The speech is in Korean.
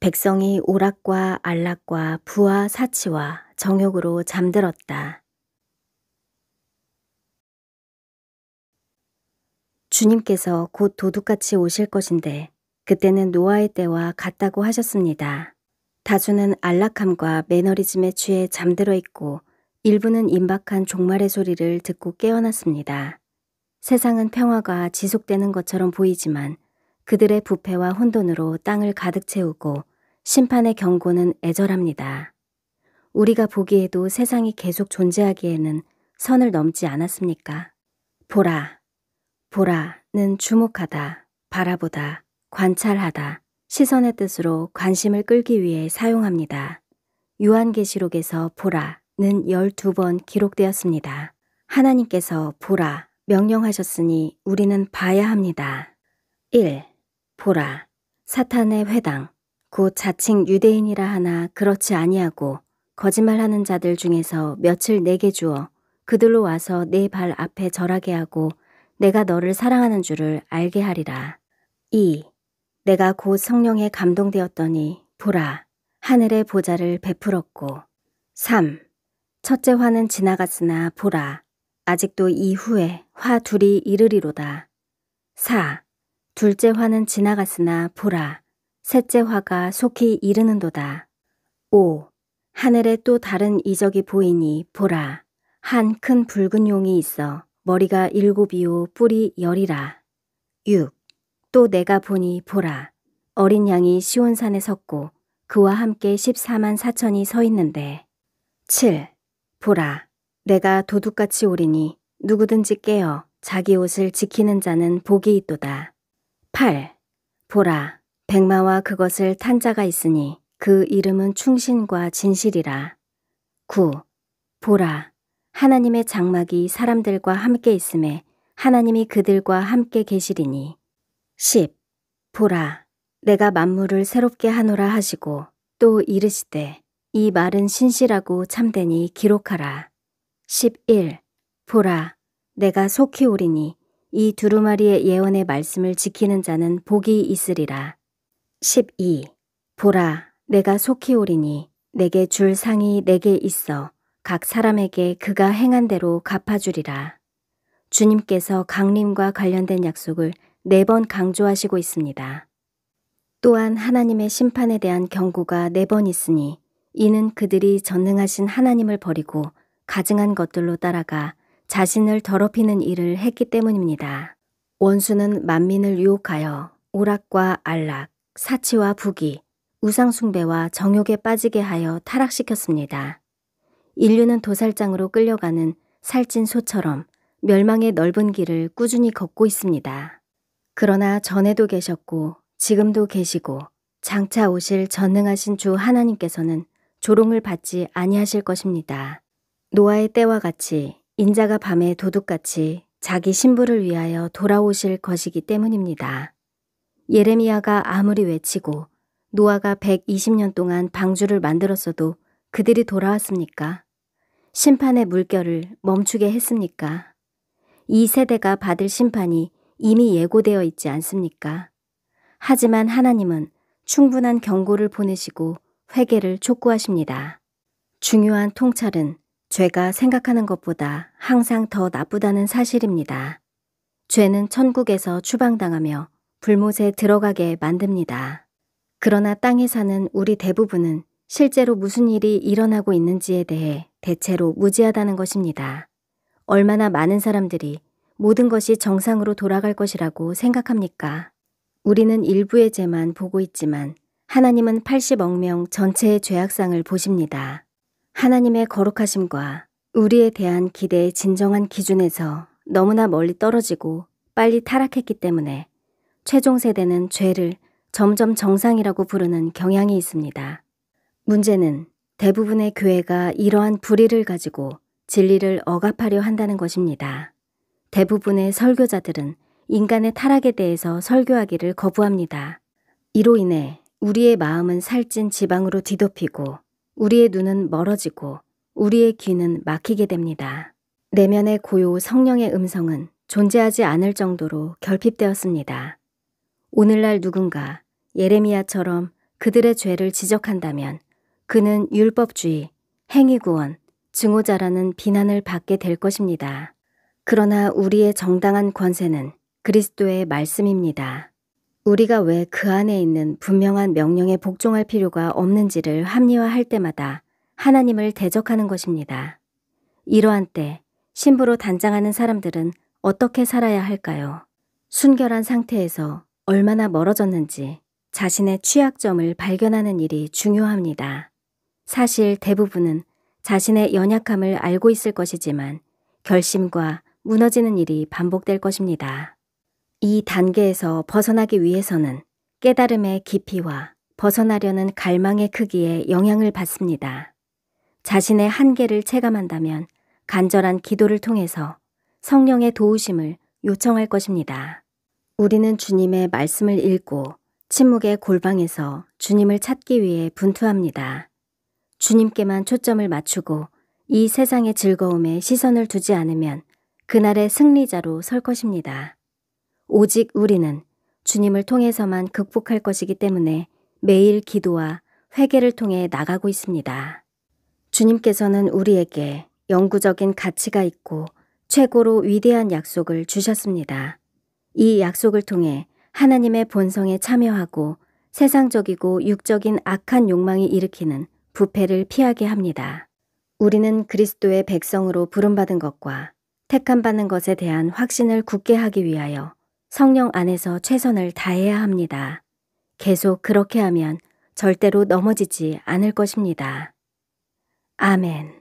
백성이 오락과 안락과 부와 사치와 정욕으로 잠들었다. 주님께서 곧 도둑같이 오실 것인데 그때는 노아의 때와 같다고 하셨습니다. 다수는 안락함과 매너리즘에 취해 잠들어 있고 일부는 임박한 종말의 소리를 듣고 깨어났습니다. 세상은 평화가 지속되는 것처럼 보이지만 그들의 부패와 혼돈으로 땅을 가득 채우고 심판의 경고는 애절합니다. 우리가 보기에도 세상이 계속 존재하기에는 선을 넘지 않았습니까? 보라, 보라는 주목하다, 바라보다, 관찰하다, 시선의 뜻으로 관심을 끌기 위해 사용합니다. 요한계시록에서 보라는 12번 기록되었습니다. 하나님께서 보라 명령하셨으니 우리는 봐야 합니다. 1. 보라, 사탄의 회당, 곧 자칭 유대인이라 하나 그렇지 아니하고 거짓말하는 자들 중에서 며칠 내게 주어 그들로 와서 내 발 앞에 절하게 하고 내가 너를 사랑하는 줄을 알게 하리라. 2. 내가 곧 성령에 감동되었더니 보라 하늘의 보자를 베풀었고 3. 첫째 화는 지나갔으나 보라 아직도 이후에 화 둘이 이르리로다. 4. 둘째 화는 지나갔으나 보라. 셋째 화가 속히 이르는도다. 5. 하늘에 또 다른 이적이 보이니 보라. 한 큰 붉은 용이 있어 머리가 일곱이요 뿔이 열이라. 6. 또 내가 보니 보라. 어린 양이 시온산에 섰고 그와 함께 14만 4천이 서 있는데. 7. 보라. 내가 도둑같이 오리니 누구든지 깨어 자기 옷을 지키는 자는 복이 있도다. 8. 보라, 백마와 그것을 탄 자가 있으니 그 이름은 충신과 진실이라. 9. 보라, 하나님의 장막이 사람들과 함께 있음에 하나님이 그들과 함께 계시리니. 10. 보라, 내가 만물을 새롭게 하노라 하시고 또 이르시되 이 말은 신실하고 참되니 기록하라. 11. 보라, 내가 속히 오리니 이 두루마리의 예언의 말씀을 지키는 자는 복이 있으리라. 12. 보라, 내가 속히 오리니 내게 줄 상이 내게 있어 각 사람에게 그가 행한 대로 갚아주리라. 주님께서 강림과 관련된 약속을 네 번 강조하시고 있습니다. 또한 하나님의 심판에 대한 경고가 네 번 있으니 이는 그들이 전능하신 하나님을 버리고 가증한 것들로 따라가 자신을 더럽히는 일을 했기 때문입니다. 원수는 만민을 유혹하여 오락과 안락, 사치와 부귀, 우상숭배와 정욕에 빠지게 하여 타락시켰습니다. 인류는 도살장으로 끌려가는 살찐 소처럼 멸망의 넓은 길을 꾸준히 걷고 있습니다. 그러나 전에도 계셨고 지금도 계시고 장차 오실 전능하신 주 하나님께서는 조롱을 받지 아니하실 것입니다. 노아의 때와 같이 인자가 밤에 도둑같이 자기 신부를 위하여 돌아오실 것이기 때문입니다. 예레미야가 아무리 외치고 노아가 120년 동안 방주를 만들었어도 그들이 돌아왔습니까? 심판의 물결을 멈추게 했습니까? 이 세대가 받을 심판이 이미 예고되어 있지 않습니까? 하지만 하나님은 충분한 경고를 보내시고 회개를 촉구하십니다. 중요한 통찰은 죄가 생각하는 것보다 항상 더 나쁘다는 사실입니다. 죄는 천국에서 추방당하며 불못에 들어가게 만듭니다. 그러나 땅에 사는 우리 대부분은 실제로 무슨 일이 일어나고 있는지에 대해 대체로 무지하다는 것입니다. 얼마나 많은 사람들이 모든 것이 정상으로 돌아갈 것이라고 생각합니까? 우리는 일부의 죄만 보고 있지만 하나님은 80억 명 전체의 죄악상을 보십니다. 하나님의 거룩하심과 우리에 대한 기대의 진정한 기준에서 너무나 멀리 떨어지고 빨리 타락했기 때문에 최종 세대는 죄를 점점 정상이라고 부르는 경향이 있습니다. 문제는 대부분의 교회가 이러한 불의를 가지고 진리를 억압하려 한다는 것입니다. 대부분의 설교자들은 인간의 타락에 대해서 설교하기를 거부합니다. 이로 인해 우리의 마음은 살찐 지방으로 뒤덮이고 우리의 눈은 멀어지고 우리의 귀는 막히게 됩니다. 내면의 고요 성령의 음성은 존재하지 않을 정도로 결핍되었습니다. 오늘날 누군가 예레미야처럼 그들의 죄를 지적한다면 그는 율법주의, 행위구원, 증오자라는 비난을 받게 될 것입니다. 그러나 우리의 정당한 권세는 그리스도의 말씀입니다. 우리가 왜 그 안에 있는 분명한 명령에 복종할 필요가 없는지를 합리화할 때마다 하나님을 대적하는 것입니다. 이러한 때 신부로 단장하는 사람들은 어떻게 살아야 할까요? 순결한 상태에서 얼마나 멀어졌는지 자신의 취약점을 발견하는 일이 중요합니다. 사실 대부분은 자신의 연약함을 알고 있을 것이지만 결심과 무너지는 일이 반복될 것입니다. 이 단계에서 벗어나기 위해서는 깨달음의 깊이와 벗어나려는 갈망의 크기에 영향을 받습니다. 자신의 한계를 체감한다면 간절한 기도를 통해서 성령의 도우심을 요청할 것입니다. 우리는 주님의 말씀을 읽고 침묵의 골방에서 주님을 찾기 위해 분투합니다. 주님께만 초점을 맞추고 이 세상의 즐거움에 시선을 두지 않으면 그날의 승리자로 설 것입니다. 오직 우리는 주님을 통해서만 극복할 것이기 때문에 매일 기도와 회개를 통해 나가고 있습니다. 주님께서는 우리에게 영구적인 가치가 있고 최고로 위대한 약속을 주셨습니다. 이 약속을 통해 하나님의 본성에 참여하고 세상적이고 육적인 악한 욕망이 일으키는 부패를 피하게 합니다. 우리는 그리스도의 백성으로 부름받은 것과 택함받는 것에 대한 확신을 굳게 하기 위하여 성령 안에서 최선을 다해야 합니다. 계속 그렇게 하면 절대로 넘어지지 않을 것입니다. 아멘.